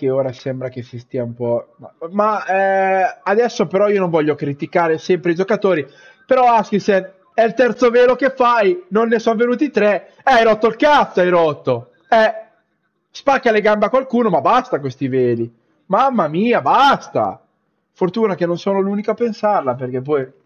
che ora sembra che si stia un po'... Ma eh, adesso però io non voglio criticare sempre i giocatori, però Askisen è il terzo velo che fai, non ne sono venuti tre, eh, hai rotto il cazzo, hai rotto, eh, spacca le gambe a qualcuno, ma basta questi veli, mamma mia, basta! Fortuna che non sono l'unico a pensarla, perché poi